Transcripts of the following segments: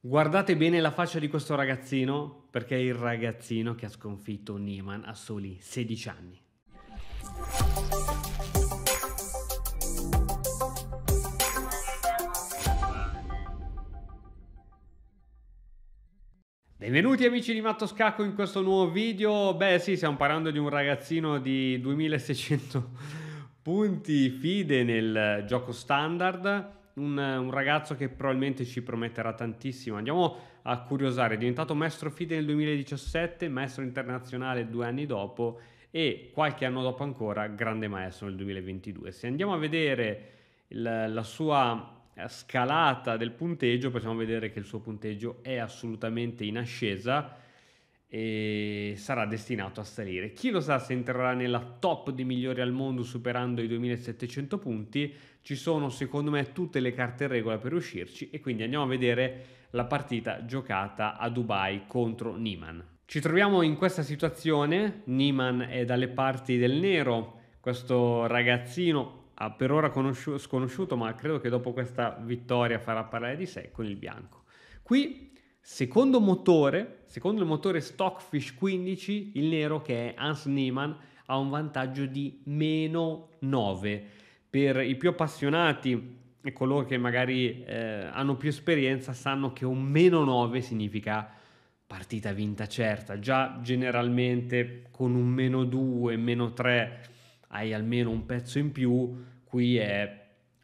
Guardate bene la faccia di questo ragazzino, perché è il ragazzino che ha sconfitto Neyman a soli 16 anni. Benvenuti amici di Matto Scacco in questo nuovo video. Beh sì, stiamo parlando di un ragazzino di 2600 punti fide nel gioco standard un, un, ragazzo che probabilmente ci prometterà tantissimo. Andiamo a curiosare, è diventato maestro FIDE nel 2017, maestro internazionale due anni dopo e qualche anno dopo ancora grande maestro nel 2022. Se andiamo a vedere il, la sua eh, scalata del punteggio possiamo vedere che il suo punteggio è assolutamente in ascesa e sarà destinato a salire. Chi lo sa se entrerà nella top dei migliori al mondo superando i 2700 punti, ci sono secondo me tutte le carte in regola per riuscirci e quindi andiamo a vedere la partita giocata a Dubai contro Niman. Ci troviamo in questa situazione, Niman è dalle parti del nero, questo ragazzino per ora sconosciuto ma credo che dopo questa vittoria farà parlare di sé con il bianco. Qui Secondo motore, secondo il motore Stockfish 15, il nero che è Hans Niemann ha un vantaggio di meno 9. Per i più appassionati e coloro che magari eh, hanno più esperienza sanno che un meno 9 significa partita vinta certa. Già generalmente con un meno 2, meno 3 hai almeno un pezzo in più, qui è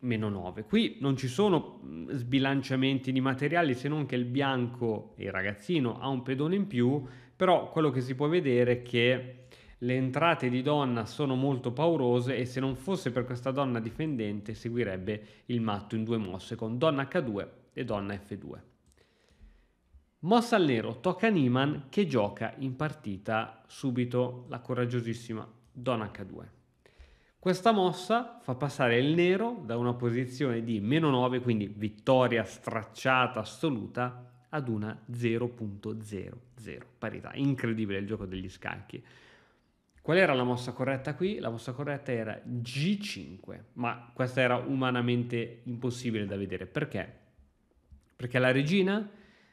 meno 9. Qui non ci sono sbilanciamenti di materiali se non che il bianco e il ragazzino ha un pedone in più, però quello che si può vedere è che le entrate di donna sono molto paurose e se non fosse per questa donna difendente seguirebbe il matto in due mosse con donna H2 e donna F2. Mossa al nero tocca a Niman che gioca in partita subito la coraggiosissima donna H2. Questa mossa fa passare il nero da una posizione di meno 9, quindi vittoria stracciata assoluta, ad una 0.00, parità. Incredibile il gioco degli scacchi. Qual era la mossa corretta qui? La mossa corretta era G5, ma questa era umanamente impossibile da vedere. Perché? Perché la regina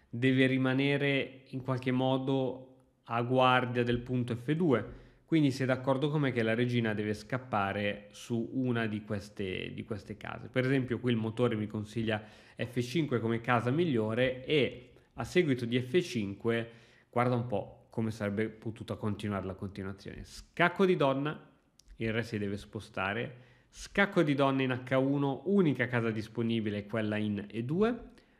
deve rimanere in qualche modo a guardia del punto F2 quindi sei d'accordo con me che la regina deve scappare su una di queste, di queste case. Per esempio qui il motore mi consiglia F5 come casa migliore e a seguito di F5, guarda un po' come sarebbe potuta continuare la continuazione. Scacco di donna, il re si deve spostare, scacco di donna in H1, unica casa disponibile quella in E2,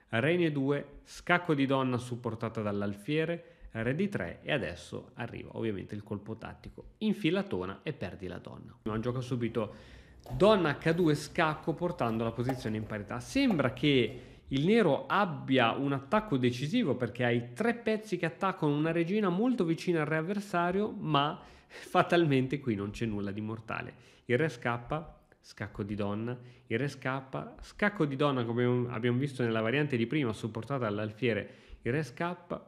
re in E2, scacco di donna supportata dall'alfiere, re di 3 e adesso arriva ovviamente il colpo tattico infilatona e perdi la donna ma gioca subito donna h2 scacco portando la posizione in parità sembra che il nero abbia un attacco decisivo perché hai tre pezzi che attaccano una regina molto vicina al re avversario ma fatalmente qui non c'è nulla di mortale il re scappa scacco di donna, il re scappa, scacco di donna come abbiamo visto nella variante di prima supportata dall'alfiere, il re scappa,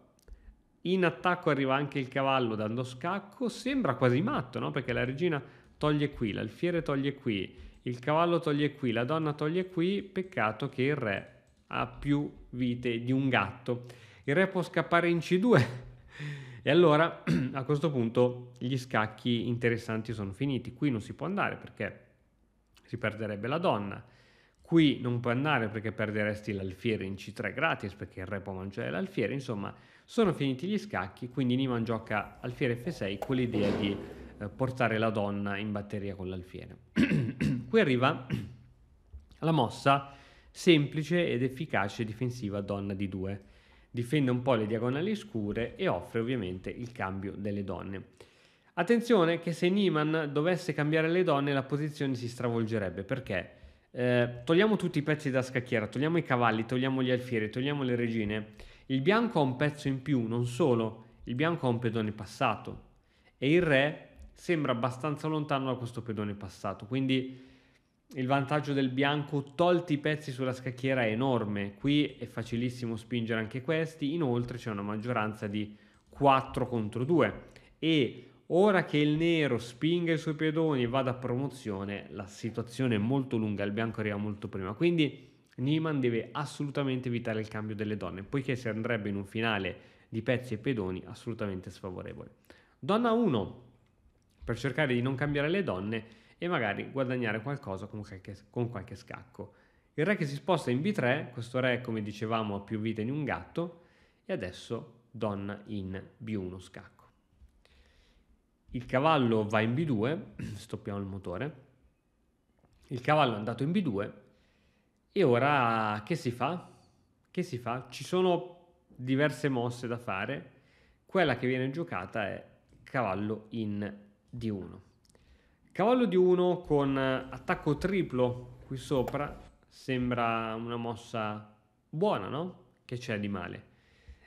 in attacco arriva anche il cavallo dando scacco, sembra quasi matto, no? Perché la regina toglie qui, l'alfiere toglie qui, il cavallo toglie qui, la donna toglie qui, peccato che il re ha più vite di un gatto. Il re può scappare in C2 e allora a questo punto gli scacchi interessanti sono finiti. Qui non si può andare perché si perderebbe la donna qui non andare perché perderesti l'alfiere in C3 gratis perché il re può mangiare l'alfiere, insomma sono finiti gli scacchi, quindi Niman gioca alfiere F6 con l'idea di eh, portare la donna in batteria con l'alfiere. qui arriva la mossa semplice ed efficace difensiva donna d 2. Difende un po' le diagonali scure e offre ovviamente il cambio delle donne. Attenzione che se Niman dovesse cambiare le donne la posizione si stravolgerebbe perché eh, togliamo tutti i pezzi da scacchiera, togliamo i cavalli, togliamo gli alfieri, togliamo le regine, il bianco ha un pezzo in più, non solo, il bianco ha un pedone passato e il re sembra abbastanza lontano da questo pedone passato, quindi il vantaggio del bianco tolti i pezzi sulla scacchiera è enorme, qui è facilissimo spingere anche questi, inoltre c'è una maggioranza di 4 contro 2 e Ora che il nero spinga i suoi pedoni e vada a promozione, la situazione è molto lunga, il bianco arriva molto prima, quindi Niman deve assolutamente evitare il cambio delle donne, poiché si andrebbe in un finale di pezzi e pedoni assolutamente sfavorevole. Donna 1 per cercare di non cambiare le donne e magari guadagnare qualcosa con qualche, con qualche scacco. Il re che si sposta in B3, questo re come dicevamo ha più vite di un gatto, e adesso donna in B1 scacco il cavallo va in B2, stoppiamo il motore, il cavallo è andato in B2 e ora che si fa? Che si fa? Ci sono diverse mosse da fare, quella che viene giocata è cavallo in D1. Cavallo D1 con attacco triplo qui sopra sembra una mossa buona, no? Che c'è di male.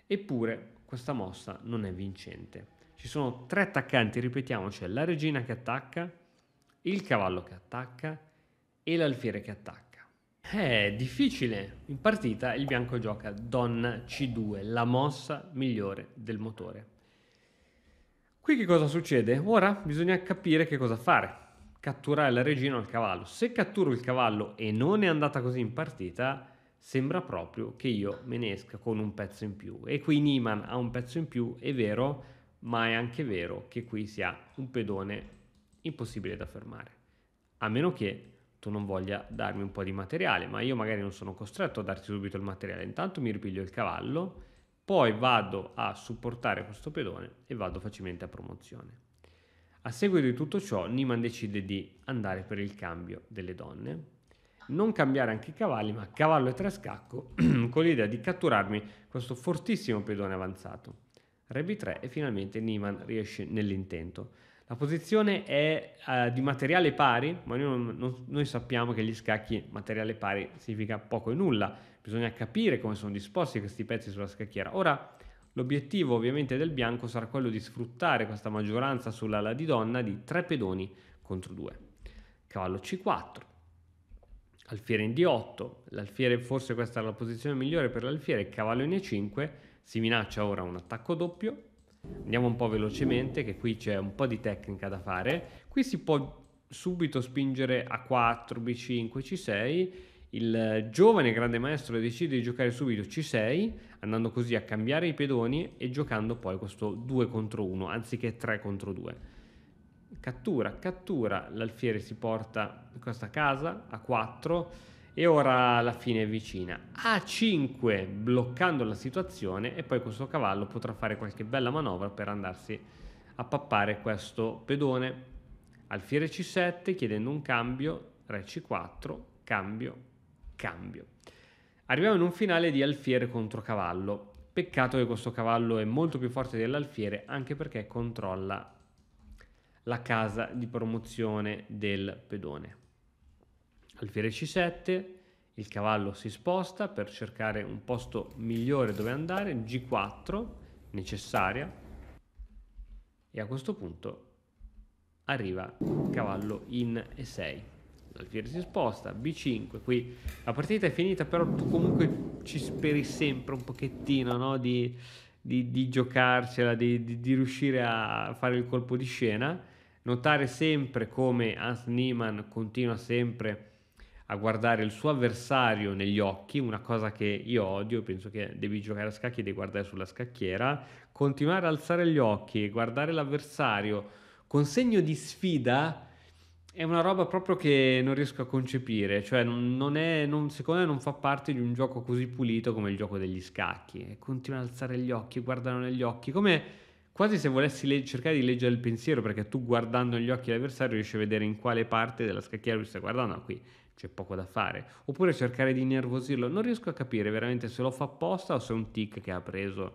Eppure questa mossa non è vincente ci sono tre attaccanti, ripetiamo, c'è la regina che attacca, il cavallo che attacca e l'alfiere che attacca. È difficile. In partita il bianco gioca donna C2, la mossa migliore del motore. Qui che cosa succede? Ora bisogna capire che cosa fare. Catturare la regina o il cavallo. Se catturo il cavallo e non è andata così in partita, sembra proprio che io me ne esca con un pezzo in più. E qui Niman ha un pezzo in più, è vero, ma è anche vero che qui si ha un pedone impossibile da fermare, a meno che tu non voglia darmi un po' di materiale, ma io magari non sono costretto a darti subito il materiale, intanto mi ripiglio il cavallo, poi vado a supportare questo pedone e vado facilmente a promozione. A seguito di tutto ciò, Niman decide di andare per il cambio delle donne, non cambiare anche i cavalli, ma cavallo e trascacco, con l'idea di catturarmi questo fortissimo pedone avanzato. Rebbi 3 e finalmente Niman riesce nell'intento. La posizione è uh, di materiale pari, ma noi, non, non, noi, sappiamo che gli scacchi materiale pari significa poco e nulla. Bisogna capire come sono disposti questi pezzi sulla scacchiera. Ora, l'obiettivo ovviamente del bianco sarà quello di sfruttare questa maggioranza sull'ala di donna di 3 pedoni contro 2. Cavallo C4, alfiere in D8, l'alfiere forse questa è la posizione migliore per l'alfiere, cavallo in E5, si minaccia ora un attacco doppio. Andiamo un po' velocemente che qui c'è un po' di tecnica da fare. Qui si può subito spingere a 4, B5, C6. Il giovane grande maestro decide di giocare subito C6, andando così a cambiare i pedoni e giocando poi questo 2 contro 1, anziché 3 contro 2. Cattura, cattura, l'alfiere si porta questa casa a 4 e ora la fine è vicina. A5 bloccando la situazione e poi questo cavallo potrà fare qualche bella manovra per andarsi a pappare questo pedone. Alfiere C7 chiedendo un cambio, Re C4, cambio, cambio. Arriviamo in un finale di alfiere contro cavallo. Peccato che questo cavallo è molto più forte dell'alfiere anche perché controlla la casa di promozione del pedone. Alfiere C7, il cavallo si sposta per cercare un posto migliore dove andare, G4 necessaria e a questo punto arriva cavallo in E6. L'alfiere si sposta, B5, qui la partita è finita però tu comunque ci speri sempre un pochettino no? di, di, di, giocarcela, di, di, di, riuscire a fare il colpo di scena. Notare sempre come Hans Niemann continua sempre a guardare il suo avversario negli occhi, una cosa che io odio, penso che devi giocare a scacchi e devi guardare sulla scacchiera, continuare ad alzare gli occhi e guardare l'avversario con segno di sfida è una roba proprio che non riesco a concepire, cioè non è, non, secondo me non fa parte di un gioco così pulito come il gioco degli scacchi, e continua ad alzare gli occhi, guardano negli occhi, come quasi se volessi le- cercare di leggere il pensiero, perché tu guardando gli occhi dell'avversario riesci a vedere in quale parte della scacchiera lui sta guardando, qui c'è poco da fare, oppure cercare di innervosirlo, non riesco a capire veramente se lo fa apposta o se è un tic che ha preso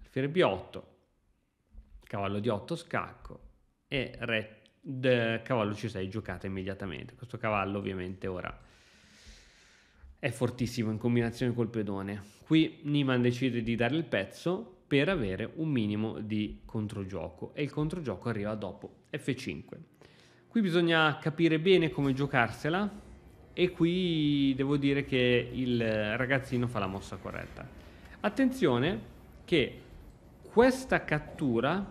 alfiere B8, cavallo di 8 scacco e re, de, cavallo C6 giocata immediatamente, questo cavallo ovviamente ora è fortissimo in combinazione col pedone, qui Niman decide di dare il pezzo, per avere un minimo di controgioco e il controgioco arriva dopo F5. Qui bisogna capire bene come giocarsela e qui devo dire che il ragazzino fa la mossa corretta. Attenzione che questa cattura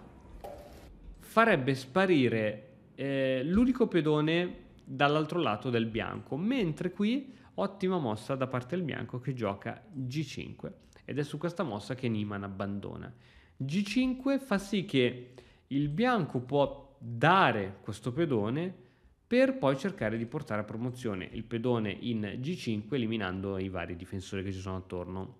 farebbe sparire eh, l'unico pedone dall'altro lato del bianco, mentre qui ottima mossa da parte del bianco che gioca G5 ed è su questa mossa che Niman abbandona. G5 fa sì che il bianco può dare questo pedone per poi cercare di portare a promozione il pedone in G5 eliminando i vari difensori che ci sono attorno.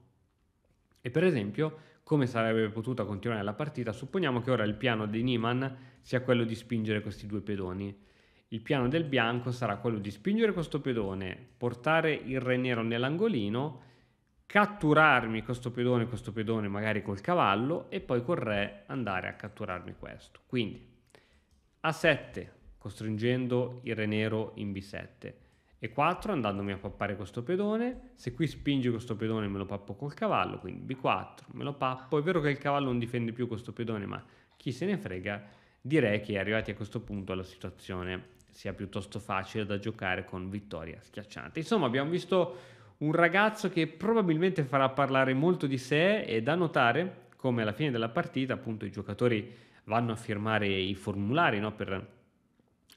E per esempio, come sarebbe potuta continuare la partita, supponiamo che ora il piano di Niman sia quello di spingere questi due pedoni. Il piano del bianco sarà quello di spingere questo pedone, portare il re nero nell'angolino catturarmi questo pedone, questo pedone magari col cavallo e poi col re andare a catturarmi questo. Quindi A7 costringendo il re nero in B7 e 4 andandomi a pappare questo pedone, se qui spingi questo pedone me lo pappo col cavallo, quindi B4 me lo pappo, è vero che il cavallo non difende più questo pedone ma chi se ne frega, direi che arrivati a questo punto la situazione sia piuttosto facile da giocare con vittoria schiacciante. Insomma abbiamo visto un ragazzo che probabilmente farà parlare molto di sé e da notare come alla fine della partita appunto i giocatori vanno a firmare i formulari no? per,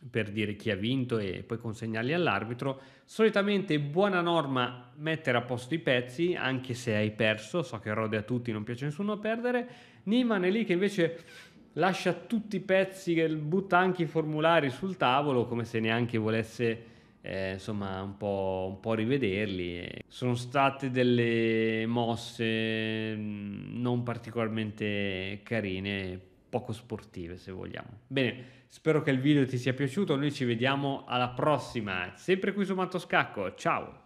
per dire chi ha vinto e poi consegnarli all'arbitro. Solitamente è buona norma mettere a posto i pezzi, anche se hai perso, so che rode a tutti, non piace a nessuno perdere. Niman è lì che invece lascia tutti i pezzi, butta anche i formulari sul tavolo come se neanche volesse eh, insomma un po', un po' rivederli. Sono state delle mosse mm, non particolarmente carine, poco sportive se vogliamo. Bene, spero che il video ti sia piaciuto, noi ci vediamo alla prossima, sempre qui su Matto Scacco, ciao!